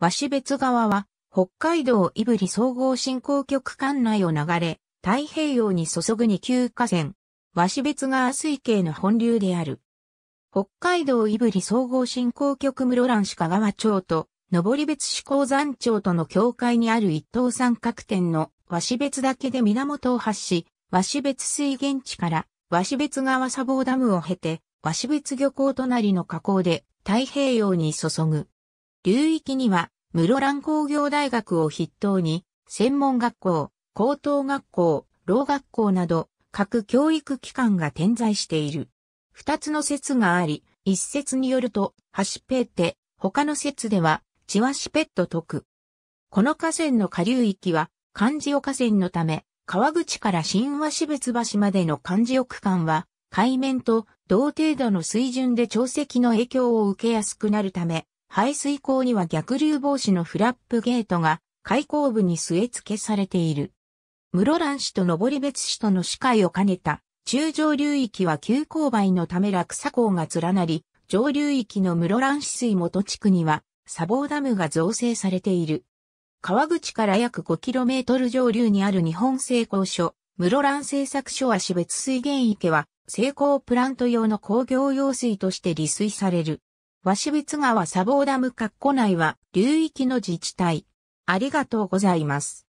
和紙別川は北海道胆振総合振興局管内を流れ、太平洋に注ぐ2級河川、和紙別川水系の本流である。北海道胆振総合振興局室蘭鹿川町と、登別志向山町との境界にある一等三角点の和紙別岳で源を発し、和紙別水源地から和紙別川砂防ダムを経て、和紙別漁港隣の河口で太平洋に注ぐ。流域には室蘭工業大学を筆頭に、専門学校、高等学校、老学校など、各教育機関が点在している。二つの説があり、一説によると、ハシペーテ、他の説では、チワシペットく。この河川の下流域は、漢字を河川のため、川口から新和市別橋までの漢字を区間は、海面と同程度の水準で潮汐の影響を受けやすくなるため、排水口には逆流防止のフラップゲートが開口部に据え付けされている。室蘭市と登別市との視会を兼ねた中上流域は急勾配のため落差港が連なり、上流域の室蘭市水元地区には砂防ダムが造成されている。川口から約 5km 上流にある日本製鋼所、室蘭製作所は別水源池は、製鋼プラント用の工業用水として利水される。鷲別川砂防ダム括弧内は流域の自治体。ありがとうございます。